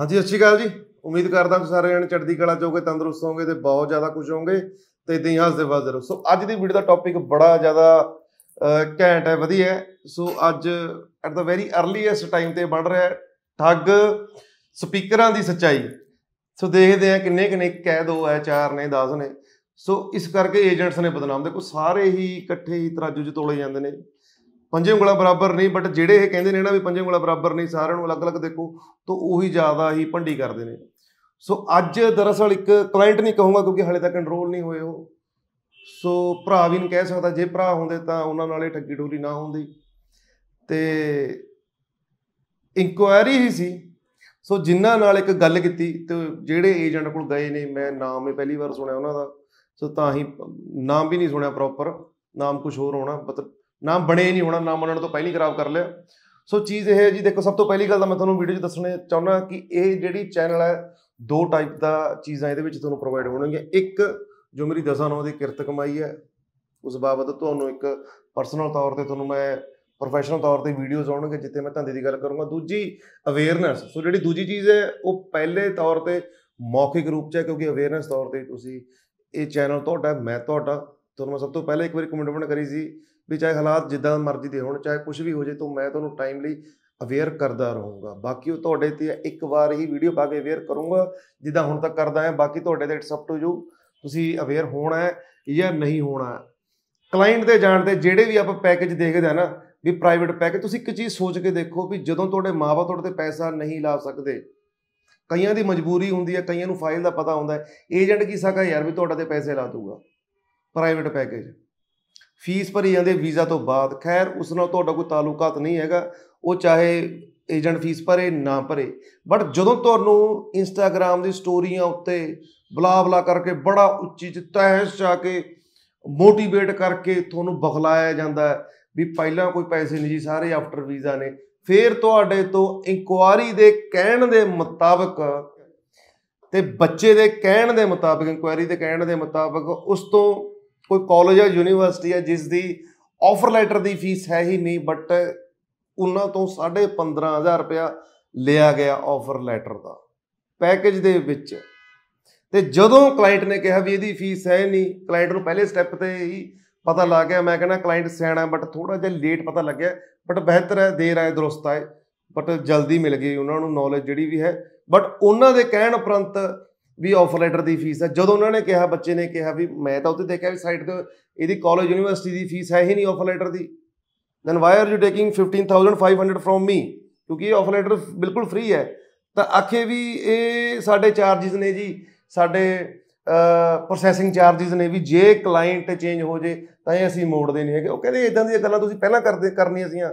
ਹਾਂਜੀ ਸਤਿ ਸ਼੍ਰੀ ਅਕਾਲ ਜੀ ਉਮੀਦ ਕਰਦਾ ਹਾਂ ਸਾਰੇ ਜਣੇ ਚੜ੍ਹਦੀ ਕਲਾ ਚੋਗੇ ਤੰਦਰੁਸਤ ਹੋਗੇ ਤੇ ਬਹੁਤ ਜ਼ਿਆਦਾ ਖੁਸ਼ ਹੋਗੇ ਤੇ ਇਦਾਂ ਹੀ ਹੱਸਦੇ ਵੱਸਦੇ ਰਹੋ ਸੋ ਅੱਜ ਦੀ ਵੀਡੀਓ ਦਾ ਟੌਪਿਕ ਬੜਾ ਜ਼ਿਆਦਾ ਘੈਂਟ ਹੈ ਵਧੀਆ ਸੋ ਅੱਜ at the very earliest time ਤੇ ਬਣ ਰਿਹਾ ਠੱਗ ਸਪੀਕਰਾਂ ਦੀ ਸੱਚਾਈ ਸੋ ਦੇਖਦੇ ਆ ਕਿੰਨੇ ਕਿੰਨੇ ਕਹਿ ਦੋ ਐ ਚਾਰ ਨੇ 10 ਨੇ ਸੋ ਇਸ ਕਰਕੇ ਏਜੰਟਸ ਨੇ ਬਦਨਾਮ ਦੇ ਕੋ ਸਾਰੇ ਹੀ ਇਕੱਠੇ ਹੀ ਤਰਾਜੂ 'ਚ ਤੋਲੇ ਜਾਂਦੇ ਨੇ ਪੰਜੇ ਉਂਗਲਾਂ ਬਰਾਬਰ ਨਹੀਂ ਬਟ ਜਿਹੜੇ ਇਹ ਕਹਿੰਦੇ ਨੇ ਨਾ ਵੀ ਪੰਜੇ ਉਂਗਲਾਂ ਬਰਾਬਰ ਨਹੀਂ ਸਾਰਿਆਂ ਨੂੰ ਅਲੱਗ-ਅਲੱਗ ਦੇਖੋ ਤਾਂ ਉਹੀ ਜ਼ਿਆਦਾ ਹੀ ਭੰਡੀ ਕਰਦੇ ਨੇ ਸੋ ਅੱਜ ਦਰਅਸਲ ਇੱਕ ਕਲਾਇੰਟ ਨਹੀਂ ਕਹੂੰਗਾ ਕਿਉਂਕਿ ਹਲੇ ਤੱਕ ਕੰਟਰੋਲ ਨਹੀਂ ਹੋਏ ਉਹ ਸੋ ਭਰਾ ਵੀ ਨਹੀਂ ਕਹਿ ਸਕਦਾ ਜੇ ਭਰਾ ਹੁੰਦੇ ਤਾਂ ਉਹਨਾਂ ਨਾਲ ਇਹ ਠੱਗੀ ਡੋਰੀ ਨਾ ਹੁੰਦੀ ਤੇ ਇਨਕੁਆਇਰੀ ਹੀ ਸੀ ਸੋ ਜਿਨ੍ਹਾਂ ਨਾਲ ਇੱਕ ਗੱਲ ਕੀਤੀ ਤੇ ਜਿਹੜੇ ਏਜੰਟ ਕੋਲ ਗਏ ਨੇ ਮੈਂ ਨਾਮ ਹੀ ਪਹਿਲੀ ਵਾਰ ਸੁਣਿਆ ਉਹਨਾਂ ਦਾ ਸੋ ਤਾਂ ਹੀ ਨਾਮ ਵੀ ਨਹੀਂ ਸੁਣਿਆ ਪ੍ਰੋਪਰ ਨਾਮ ਕੁਝ ਹੋਰ ਹੋਣਾ ਮਤਲਬ ਨਾਮ ਬਣੇ ਨਹੀਂ ਹੋਣਾ ਨਾਮ ਮੰਨਣ ਤੋਂ ਪਹਿਲਾਂ ਖਰਾਬ ਕਰ ਲਿਆ ਸੋ ਚੀਜ਼ ਇਹ ਹੈ ਜੀ ਦੇਖੋ ਸਭ ਤੋਂ ਪਹਿਲੀ ਗੱਲ ਤਾਂ ਮੈਂ ਤੁਹਾਨੂੰ ਵੀਡੀਓ 'ਚ ਦੱਸਣਾ ਚਾਹੁੰਦਾ ਕਿ ਇਹ ਜਿਹੜੀ ਚੈਨਲ ਹੈ ਦੋ ਟਾਈਪ ਦਾ ਚੀਜ਼ਾਂ ਇਹਦੇ ਵਿੱਚ ਤੁਹਾਨੂੰ ਪ੍ਰੋਵਾਈਡ ਹੋਣਗੀਆਂ ਇੱਕ ਜੋ ਮੇਰੀ ਦਸਾਂ ਦੀ ਕਿਰਤ ਕਮਾਈ ਹੈ ਉਸ ਬਾਬਤ ਤੁਹਾਨੂੰ ਇੱਕ ਪਰਸਨਲ ਤੌਰ ਤੇ ਤੁਹਾਨੂੰ ਮੈਂ ਪ੍ਰੋਫੈਸ਼ਨਲ ਤੌਰ ਤੇ ਵੀਡੀਓਜ਼ ਆਉਣਗੇ ਜਿੱਥੇ ਮੈਂ ਧੰਦੇ ਦੀ ਗੱਲ ਕਰੂੰਗਾ ਦੂਜੀ ਅਵੇਅਰਨੈਸ ਸੋ ਜਿਹੜੀ ਦੂਜੀ ਚੀਜ਼ ਹੈ ਉਹ ਪਹਿਲੇ ਤੌਰ ਤੇ ਮੌਖਿਕ ਰੂਪ 'ਚ ਹੈ ਕਿਉਂਕਿ ਅਵੇਅਰਨੈਸ ਤੌਰ ਤੇ ਤੁਸੀਂ ਇਹ ਚੈਨਲ ਤੁਹਾਡਾ ਮੈਂ ਤੁਹਾਡਾ ਤੁਹਾਨੂੰ ਮੈਂ ਸਭ ਤੋਂ ਪਹਿਲਾਂ ਇੱਕ ਵਾਰੀ ਕਮਿਟਮੈਂਟ ਕਰੀ ਸੀ ਵੀ ਚਾਹੇ ਹਾਲਾਤ ਜਿੱਦਾਂ ਮਰਜ਼ੀ ਦੇ ਹੋਣ ਚਾਹੇ ਕੁਝ ਵੀ ਹੋ ਜੇ ਤਾਂ ਮੈਂ ਤੁਹਾਨੂੰ ਟਾਈਮਲੀ ਅਵੇਅਰ ਕਰਦਾ ਰਹੂੰਗਾ ਬਾਕੀ ਉਹ ਤੁਹਾਡੇ ਤੇ ਇੱਕ ਵਾਰ ਹੀ ਵੀਡੀਓ ਪਾ ਕੇ ਅਵੇਅਰ ਕਰੂੰਗਾ ਜਿੱਦਾਂ ਹੁਣ ਤੱਕ ਕਰਦਾ ਆ ਬਾਕੀ ਤੁਹਾਡੇ ਤੇ ਇਟਸ ਅਪ ਟੂ ਯੂ ਤੁਸੀਂ ਅਵੇਅਰ ਹੋਣਾ ਹੈ ਜਾਂ ਨਹੀਂ ਹੋਣਾ ਕਲਾਇੰਟ ਦੇ ਜਾਣ ਤੇ ਜਿਹੜੇ ਵੀ ਆਪਾਂ ਪੈਕੇਜ ਦੇਖਦੇ ਆ ਨਾ ਵੀ ਪ੍ਰਾਈਵੇਟ ਪੈਕੇਜ ਤੁਸੀਂ ਇੱਕ ਚੀਜ਼ ਸੋਚ ਕੇ ਦੇਖੋ ਵੀ ਜਦੋਂ ਤੁਹਾਡੇ ਮਾਪੇ ਤੁਹਾਡੇ ਤੇ ਪੈਸਾ ਨਹੀਂ ਲਾ ਸਕਦੇ ਕਈਆਂ ਦੀ ਮਜਬੂਰੀ ਹੁੰਦੀ ਹੈ ਕਈਆਂ ਨੂੰ ਫਾਈਲ ਦਾ ਪਤਾ ਹੁੰਦਾ ਹੈ ਏਜੰਟ ਕੀ ਸਕਾ ਯਾਰ ਵੀ ਤੁਹਾਡੇ ਤੇ ਪੈਸੇ ਲਾ ਦੂਗਾ ਪ੍ਰਾਈਵੇਟ ਪੈਕੇਜ ਫੀਸ ਭਰੀ ਜਾਂਦੇ ਵੀਜ਼ਾ ਤੋਂ ਬਾਅਦ ਖੈਰ ਉਸ ਨਾਲ ਤੁਹਾਡਾ ਕੋਈ ਤਾਲੁਕਾਤ ਨਹੀਂ ਹੈਗਾ ਉਹ ਚਾਹੇ ਏਜੰਟ ਫੀਸ ਭਰੇ ਨਾ ਭਰੇ ਬਟ ਜਦੋਂ ਤੁਹਾਨੂੰ ਇੰਸਟਾਗ੍ਰam ਦੀ ਸਟੋਰੀਆਂ ਉੱਤੇ ਬਲਾ ਬਲਾ ਕਰਕੇ ਬੜਾ ਉੱਚੀ ਚ ਤਹਿਸ ਚਾ ਕੇ ਮੋਟੀਵੇਟ ਕਰਕੇ ਤੁਹਾਨੂੰ ਬਖਲਾਇਆ ਜਾਂਦਾ ਵੀ ਪਹਿਲਾਂ ਕੋਈ ਪੈਸੇ ਨਹੀਂ ਜੀ ਸਾਰੇ ਆਫਟਰ ਵੀਜ਼ਾ ਨੇ ਫਿਰ ਤੁਹਾਡੇ ਤੋਂ ਇਨਕੁਆਰੀ ਦੇ ਕਹਿਣ ਦੇ ਮੁਤਾਬਕ ਤੇ ਬੱਚੇ ਦੇ ਕਹਿਣ ਦੇ ਮੁਤਾਬਕ ਇਨਕੁਆਰੀ ਦੇ ਕਹਿਣ ਦੇ ਮੁਤਾਬਕ ਉਸ ਤੋਂ ਕੋਈ ਕਾਲਜ ਜਾਂ ਯੂਨੀਵਰਸਿਟੀ ਹੈ ਜਿਸ ਦੀ ਆਫਰ ਲੈਟਰ ਦੀ ਫੀਸ ਹੈ ਹੀ ਨਹੀਂ ਬਟ ਉਹਨਾਂ ਤੋਂ 15000 ਰੁਪਿਆ ਲਿਆ ਗਿਆ ਆਫਰ ਲੈਟਰ ਦਾ ਪੈਕੇਜ ਦੇ ਵਿੱਚ ਤੇ ਜਦੋਂ ਕਲਾਇੰਟ ਨੇ ਕਿਹਾ ਵੀ ਇਹਦੀ ਫੀਸ ਹੈ ਨਹੀਂ ਕਲਾਇੰਟ ਨੂੰ ਪਹਿਲੇ ਸਟੈਪ ਤੇ ਹੀ ਪਤਾ ਲੱਗ ਗਿਆ ਮੈਂ ਕਹਿੰਦਾ ਕਲਾਇੰਟ ਸਿਆਣਾ ਬਟ ਥੋੜਾ ਜਿਹਾ ਲੇਟ ਪਤਾ ਲੱਗਿਆ ਬਟ ਬਿਹਤਰ ਹੈ ਦੇਰ ਆਏ ਦਰੁਸਤ ਆਏ ਬਟ ਜਲਦੀ ਮਿਲ ਗਈ ਉਹਨਾਂ ਨੂੰ ਨੌਲੇਜ ਜਿਹੜੀ ਵੀ ਹੈ ਬਟ ਉਹਨਾਂ ਦੇ ਕਹਿਣ ਉਪਰੰਤ ਵੀ ਆਫਰ ਲੈਟਰ ਦੀ ਫੀਸ ਹੈ ਜਦੋਂ ਉਹਨਾਂ ਨੇ ਕਿਹਾ ਬੱਚੇ ਨੇ ਕਿਹਾ ਵੀ ਮੈਂ ਤਾਂ ਉੱਥੇ ਦੇਖਿਆ ਵੀ ਸਾਈਟ ਤੇ ਇਹਦੀ ਕਾਲਜ ਯੂਨੀਵਰਸਿਟੀ ਦੀ ਫੀਸ ਹੈ ਹੀ ਨਹੀਂ ਆਫਰ ਲੈਟਰ ਦੀ then why are you taking 15500 from me ਕਿਉਂਕਿ ਇਹ ਆਫਰ ਲੈਟਰ ਬਿਲਕੁਲ ਫ੍ਰੀ ਹੈ ਤਾਂ ਆਖੇ ਵੀ ਇਹ ਸਾਡੇ ਚਾਰजेस ਨੇ ਜੀ ਸਾਡੇ ਪ੍ਰੋਸੈਸਿੰਗ ਚਾਰजेस ਨੇ ਵੀ ਜੇ ਕਲਾਇੰਟ ਚੇਂਜ ਹੋ ਜੇ ਤਾਂ ਇਹ ਅਸੀਂ ਮੋੜਦੇ ਨਹੀਂ ਹੈਗੇ ਉਹ ਕਹਿੰਦੇ ਇਦਾਂ ਦੀਆਂ ਗੱਲਾਂ ਤੁਸੀਂ ਪਹਿਲਾਂ ਕਰਦੇ ਕਰਨੀਆਂ ਸੀਆਂ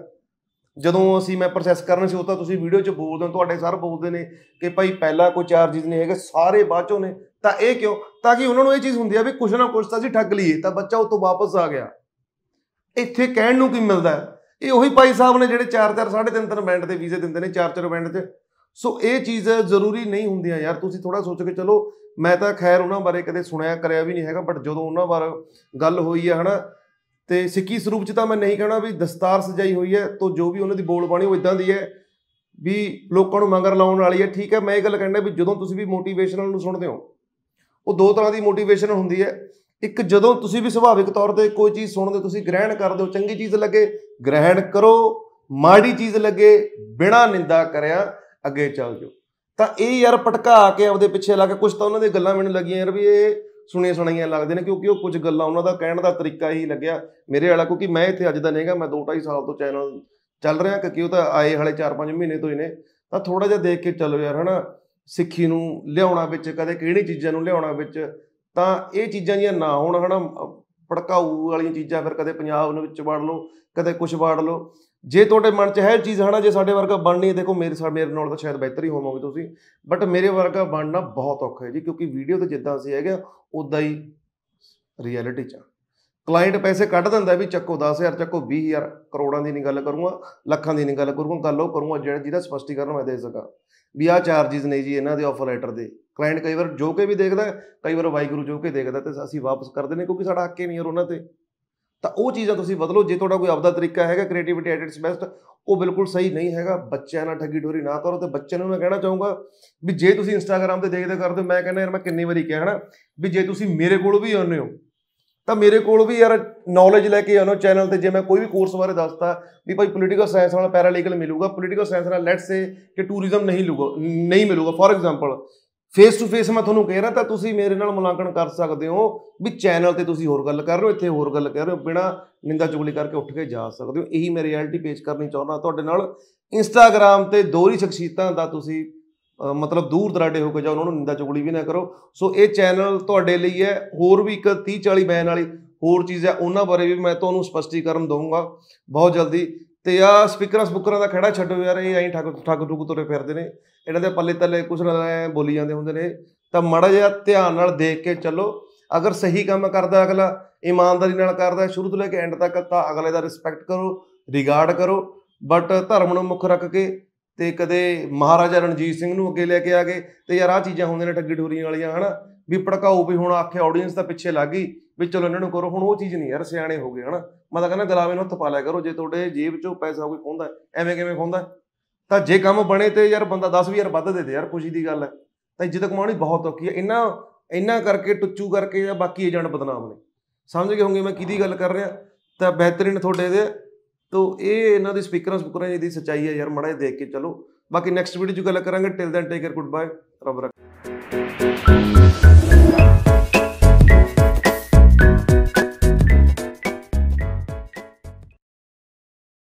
ਜਦੋਂ ਅਸੀਂ ਮੈਂ ਪ੍ਰੋਸੈਸ ਕਰਨਾ ਸੀ ਉਹ ਤਾਂ ਤੁਸੀਂ ਵੀਡੀਓ 'ਚ ਬੋਲਦੇ ਹੋ ਤੁਹਾਡੇ ਸਰ ਬੋਲਦੇ ਨੇ ਕਿ ਭਾਈ ਪਹਿਲਾਂ ਕੋਈ ਚਾਰਜਸ ਨਹੀਂ ਹੈਗੇ ਸਾਰੇ ਬਾਅਦੋਂ ਨੇ ਤਾਂ ਇਹ ਕਿਉਂ ਤਾਂ ਕਿ ਉਹਨਾਂ ਨੂੰ ਇਹ ਚੀਜ਼ ਹੁੰਦੀ ਆ ਵੀ ਕੁਛ ਨਾ ਕੁਛ ਤਾਂ ਅਸੀਂ ਠੱਗ ਲਈਏ ਤਾਂ ਬੱਚਾ ਉਤੋਂ ਵਾਪਸ ਆ ਗਿਆ ਇੱਥੇ ਕਹਿਣ ਨੂੰ ਕੀ ਮਿਲਦਾ ਇਹ ਉਹੀ ਭਾਈ ਸਾਹਿਬ ਨੇ ਜਿਹੜੇ 4-4 3.5 ਬੈਂਡ ਦੇ ਵੀਜ਼ੇ ਦਿੰਦੇ ਨੇ 4-4 ਬੈਂਡ ਤੇ ਸੋ ਇਹ ਚੀਜ਼ ਜ਼ਰੂਰੀ ਨਹੀਂ ਹੁੰਦੀਆਂ ਯਾਰ ਤੁਸੀਂ ਥੋੜਾ ਸੋਚ ਕੇ ਚਲੋ ਮੈਂ ਤਾਂ ਖੈਰ ਉਹਨਾਂ ਬਾਰੇ ਕਦੇ ਸੁਣਿਆ ਕਰਿਆ ਵੀ ਨਹੀਂ ਹੈਗਾ ਬਟ ਜਦੋਂ ਉਹਨਾਂ ਬਾਰੇ ਗੱਲ ਹੋਈ ਹੈ ਹਨਾ ਤੇ ਸਿੱਕੀ ਸਰੂਪ 'ਚ ਤਾਂ ਮੈਂ ਨਹੀਂ ਕਹਿਣਾ ਵੀ ਦਸਤਾਰ ਸਜਾਈ ਹੋਈ ਹੈ ਤੋਂ ਜੋ ਵੀ ਉਹਨਾਂ ਦੀ ਬੋਲ ਬਾਣੀ ਉਹ ਇਦਾਂ ਦੀ ਹੈ ਵੀ ਲੋਕਾਂ ਨੂੰ ਮੰਗਰ ਲਾਉਣ ਵਾਲੀ ਹੈ ਠੀਕ ਹੈ ਮੈਂ ਇਹ ਗੱਲ ਕਹਿੰਦਾ ਵੀ ਜਦੋਂ ਤੁਸੀਂ ਵੀ ਮੋਟੀਵੇਸ਼ਨਲ ਨੂੰ ਸੁਣਦੇ ਹੋ ਉਹ ਦੋ ਤਰ੍ਹਾਂ ਦੀ ਮੋਟੀਵੇਸ਼ਨ ਹੁੰਦੀ ਹੈ ਇੱਕ ਜਦੋਂ ਤੁਸੀਂ ਵੀ ਸੁਭਾਵਿਕ ਤੌਰ ਤੇ ਕੋਈ ਚੀਜ਼ ਸੁਣਦੇ ਤੁਸੀਂ ਗ੍ਰਹਿਣ ਕਰਦੇ ਹੋ ਚੰਗੀ ਚੀਜ਼ ਲੱਗੇ ਗ੍ਰਹਿਣ ਕਰੋ ਮਾੜੀ ਚੀਜ਼ ਲੱਗੇ ਬਿਨਾ ਨਿੰਦਾ ਕਰਿਆ ਅੱਗੇ ਚੱਲ ਜਾਓ ਤਾਂ ਇਹ ਯਾਰ ਪਟਕਾ ਕੇ ਆਪਦੇ ਪਿੱਛੇ ਲੱਗ ਕੁਝ ਤਾਂ ਉਹਨਾਂ ਦੇ ਗੱਲਾਂ ਮੈਨੂੰ ਲੱਗੀਆਂ ਯਾਰ ਵੀ ਇਹ ਸੁਣੀਆਂ ਸੁਣਾਈਆਂ ਲੱਗਦੇ ਨੇ ਕਿਉਂਕਿ ਉਹ ਕੁਝ ਗੱਲਾਂ ਉਹਨਾਂ ਦਾ ਕਹਿਣ ਦਾ ਤਰੀਕਾ ਹੀ ਲੱਗਿਆ ਮੇਰੇ ਵਾਲਾ ਕਿਉਂਕਿ ਮੈਂ ਇੱਥੇ ਅੱਜ ਦਾ ਨਹੀਂਗਾ ਮੈਂ 2.5 ਸਾਲ ਤੋਂ ਚੈਨਲ ਚੱਲ ਰਿਹਾ ਕਿਉਂਕਿ ਉਹ ਤਾਂ ਆਏ ਹਲੇ 4-5 ਮਹੀਨੇ ਤੋਂ ਹੀ ਨੇ ਤਾਂ ਥੋੜਾ ਜਿਹਾ ਦੇਖ ਕੇ ਚੱਲੋ ਯਾਰ ਹਨਾ ਸਿੱਖੀ ਨੂੰ ਲਿਆਉਣਾ ਵਿੱਚ ਕਦੇ ਕਿਹੜੀ ਚੀਜ਼ਾਂ ਨੂੰ ਲਿਆਉਣਾ ਵਿੱਚ ਤਾਂ ਇਹ ਚੀਜ਼ਾਂ ਜੀਆਂ ਨਾ ਹੋਣ ਹਨਾ ਪੜਕਾਉ ਵਾਲੀਆਂ ਚੀਜ਼ਾਂ ਫਿਰ ਕਦੇ ਪੰਜਾਬ ਨੂੰ ਵਿੱਚ ਵੜ ਲਓ ਕਦੇ ਕੁਝ ਵੜ ਲਓ ਜੇ ਤੁਹਾਡੇ ਮਨ 'ਚ ਹੈ ਚੀਜ਼ ਹਨਾ ਜੇ ਸਾਡੇ ਵਰਗਾ ਬਣਨੀ ਹੈ ਦੇਖੋ ਮੇਰੇ ਸਾਡੇ ਮੇਰੇ ਨਾਲ ਤਾਂ ਸ਼ਾਇਦ ਬਿਹਤਰ ਹੀ ਹੋਵੋਗੇ ਤੁਸੀਂ ਬਟ ਮੇਰੇ ਵਰਗਾ ਬਣਨਾ ਬਹੁਤ ਔਖਾ ਹੈ ਜੀ ਕਿਉਂਕਿ ਵੀਡੀਓ ਤੇ ਜਿੱਦਾਂ ਅਸੀਂ ਹੈਗਾ ਉਦਾਂ ਹੀ ਰਿਐਲਿਟੀ 'ਚ ਕਲਾਇੰਟ ਪੈਸੇ ਕੱਢ ਦਿੰਦਾ ਵੀ ਚੱਕੋ 10000 ਚੱਕੋ 20000 ਕਰੋੜਾਂ ਦੀ ਨਹੀਂ ਗੱਲ ਕਰੂੰਗਾ ਲੱਖਾਂ ਦੀ ਨਹੀਂ ਗੱਲ ਕਰੂੰਗਾ ਗੱਲ ਉਹ ਕਰੂੰਗਾ ਜਿਹੜਾ ਜਿਹਦਾ ਸਪਸ਼ਟੀਕਰਨ ਮੈਂ ਦੇ ਸਕਾਂ ਵੀ ਆ ਚਾਰजेस ਨੇ ਜੀ ਇਹਨਾਂ ਦੇ ਆਫਰ ਲੈਟਰ ਦੇ ਕਲਾਇੰਟ ਕਈ ਵਾਰ ਜੋ ਕੇ ਵੀ ਦੇਖਦਾ ਕਈ ਵਾਰ ਵਾਈਗਰੂ ਜੋ ਕੇ ਦੇਖਦਾ ਤੇ ਅਸੀਂ ਵਾਪਸ ਕਰ ਦਿੰਦੇ ਕਿਉਂਕਿ ਸਾਡਾ ਹੱਕ ਹੀ ਨਹੀਂ ਹੋਰ ਉਹਨਾਂ ਤੇ ਤਾਂ ਉਹ ਚੀਜ਼ਾਂ ਤੁਸੀਂ ਬਦਲੋ ਜੇ ਤੁਹਾਡਾ ਕੋਈ ਆਪਦਾ ਤਰੀਕਾ ਹੈਗਾ ਕ੍ਰੀਏਟੀਵਿਟੀ ਐਟ ਇਟਸ ਬੈਸਟ ਉਹ ਬਿਲਕੁਲ ਸਹੀ ਨਹੀਂ ਹੈਗਾ ਬੱਚਿਆਂ ਨਾਲ ਠੱਗੀ ਢੋਰੀ ਨਾ ਕਰੋ ਤੇ ਬੱਚਿਆਂ ਨੂੰ ਮੈਂ ਕਹਿਣਾ ਚਾਹੂੰਗਾ ਵੀ ਜੇ ਤੁਸੀਂ ਇੰਸਟਾਗ੍ਰam ਤੇ ਦੇਖਦੇ ਕਰਦੇ ਮੈਂ ਕਹਿੰਦਾ ਯਾਰ ਮੈਂ ਕਿੰਨੀ ਵਾਰੀ ਕਿਹਾ ਹਨਾ ਵੀ ਜੇ ਤੁਸੀਂ ਮੇਰੇ ਕੋਲ ਵੀ ਆਉਂਦੇ ਹੋ ਤਾਂ ਮੇਰੇ ਕੋਲ ਵੀ ਯਾਰ ਨੌਲੇਜ ਲੈ ਕੇ ਆਉਣਾ ਚੈਨਲ ਤੇ ਜੇ ਮੈਂ ਕੋਈ ਵੀ ਕੋਰਸ ਬਾਰੇ ਦੱਸਦਾ ਵੀ ਭਾਈ ਪੋਲੀਟੀਕਲ ਸਾਇੰਸ ਨਾਲ ਪੈਰਾਲੀਗਲ ਮਿਲੂਗਾ ਪੋਲੀਟੀਕਲ ਸਾਇੰਸ ਨਾਲ ਲੈਟਸ ਸੇ ਕਿ ਟੂਰਿਜ਼ਮ ਨਹੀਂ ਲੂਗਾ ਨਹੀਂ ਮਿਲੂਗਾ for example face to face ਮੈਂ ਤੁਹਾਨੂੰ ਕਹਿ ਰਿਹਾ ਤਾਂ ਤੁਸੀਂ ਮੇਰੇ ਨਾਲ ਮੁਲਾਂਕਣ ਕਰ ਸਕਦੇ ਹੋ ਵੀ ਚੈਨਲ ਤੇ ਤੁਸੀਂ ਹੋਰ ਗੱਲ ਕਰ ਰਹੇ ਹੋ ਇੱਥੇ ਹੋਰ ਗੱਲ ਕਰ ਰਹੇ ਹੋ ਬਿਨਾ ਨਿੰਦਾ ਚੁਗਲੀ ਕਰਕੇ ਉੱਠ ਕੇ ਜਾ ਸਕਦੇ ਹੋ ਇਹੀ ਮੈਂ ਰਿਐਲਿਟੀ ਪੇਸ਼ ਕਰਨੀ ਚਾਹੁੰਦਾ ਤੁਹਾਡੇ ਨਾਲ ਇੰਸਟਾਗ੍ਰam ਤੇ ਦੋਹਰੀ ਸ਼ਖਸੀਅਤਾਂ ਦਾ ਤੁਸੀਂ ਮਤਲਬ ਦੂਰ ਦਰਾਡੇ ਹੋ ਕੇ ਜਾ ਉਹਨਾਂ ਨੂੰ ਨਿੰਦਾ ਚੁਗਲੀ ਵੀ ਨਾ ਕਰੋ ਸੋ ਇਹ ਚੈਨਲ ਤੁਹਾਡੇ ਲਈ ਹੈ ਹੋਰ ਵੀ ਇੱਕ 30 40 ਬੈਨ ਵਾਲੀ ਹੋਰ ਚੀਜ਼ ਹੈ ਉਹਨਾਂ ਬਾਰੇ ਵੀ ਮੈਂ ਤੁਹਾਨੂੰ ਸਪਸ਼ਟੀਕਰਨ ਦਊਂਗਾ ਬਹੁਤ ਜਲਦੀ ਤੇ ਆ ਸਪੀਕਰਾਂ ਸਪੁਕਰਾਂ ਦਾ ਖੜਾ ਛੱਡੋ ਯਾਰ ਇਹ ਐਂ ਠੱਗ ਠੱਗ ਠੁਗ ਤੁਰੇ ਫਿਰਦੇ ਨੇ ਇਹਨਾਂ ਦੇ ਪੱਲੇ ਤੱਲੇ ਕੁਛ ਨਾ ਐ ਬੋਲੀ ਜਾਂਦੇ ਹੁੰਦੇ ਨੇ ਤਾਂ ਮੜਾ ਜਿਆ ਧਿਆਨ ਨਾਲ ਦੇਖ ਕੇ ਚੱਲੋ ਅਗਰ ਸਹੀ ਕੰਮ ਕਰਦਾ ਅਗਲਾ ਇਮਾਨਦਾਰੀ ਨਾਲ ਕਰਦਾ ਸ਼ੁਰੂ ਤੋਂ ਲੈ ਕੇ ਐਂਡ ਤੱਕ ਤਾਂ ਅਗਲੇ ਦਾ ਰਿਸਪੈਕਟ ਕਰੋ ਰਿਗਾਰਡ ਕਰੋ ਬਟ ਧਰਮ ਨੂੰ ਮੁੱਖ ਰੱਖ ਕੇ ਤੇ ਕਦੇ ਮਹਾਰਾਜਾ ਰਣਜੀਤ ਸਿੰਘ ਨੂੰ ਅੱਗੇ ਲੈ ਕੇ ਆ ਗਏ ਤੇ ਯਾਰ ਆ ਚੀਜ਼ਾਂ ਹੁੰਦੀਆਂ ਨੇ ਠੱਗੀ ਠੋਰੀਆਂ ਵਾਲੀਆਂ ਹਨਾ ਵੀ ਭੜਕਾਉ ਵੀ ਹੁਣ ਆਖੇ ਆਡੀਅנס ਦਾ ਪਿੱਛੇ ਲੱਗ ਗਈ ਵੀ ਚਲੋ ਇਹਨਾਂ ਨੂੰ ਕਰੋ ਹੁਣ ਉਹ ਚੀਜ਼ ਨਹੀਂ ਯਾਰ ਸਿਆਣੇ ਹੋ ਗਏ ਹਨਾ ਮੈਂ ਤਾਂ ਕਹਿੰਦਾ ਗਲਾਵੇ ਨੂੰ ਹੱਥ ਪਾ ਲਿਆ ਕਰੋ ਜੇ ਤੁਹਾਡੇ ਜੇਬ ਚੋਂ ਪੈਸਾ ਕੋਈ ਖੁੰਦਾ ਐਵੇਂ ਕਿਵੇਂ ਖੁੰਦਾ ਤਾਂ ਜੇ ਕੰਮ ਬਣੇ ਤੇ ਯਾਰ ਬੰਦਾ 10000 ਵੱਧ ਦੇ ਦੇ ਯਾਰ ਖੁਸ਼ੀ ਦੀ ਗੱਲ ਹੈ ਤਾਂ ਇੱਜ਼ਤ ਕਮਾਉਣੀ ਬਹੁਤ ਔਖੀ ਹੈ ਇਹਨਾਂ ਇਹਨਾਂ ਕਰਕੇ ਟੁੱਚੂ ਕਰਕੇ ਜਾਂ ਬਾਕੀ ਏਜੰਟ ਬਦਨਾਮ ਨੇ ਸਮਝ ਗਏ ਹੋਗੇ ਮੈਂ ਕਿਹਦੀ ਗੱਲ ਕਰ ਰਿਹਾ ਤਾਂ ਬਿਹਤਰੀਨ ਤੁਹਾਡੇ ਦੇ ਤੋ ਇਹ ਇਹਨਾਂ ਦੀ ਸਪੀਕਰਾਂ ਸਪੀਕਰਾਂ ਦੀ ਸਚਾਈ ਹੈ ਯਾਰ ਮੜਾ ਦੇਖ ਕੇ ਚਲੋ ਬਾਕੀ ਨੈਕਸਟ ਵੀਡੀਓ 'ਚ ਗੱਲ ਕਰਾਂਗੇ till then take care goodbye ਰੱਬ ਰੱਖੇ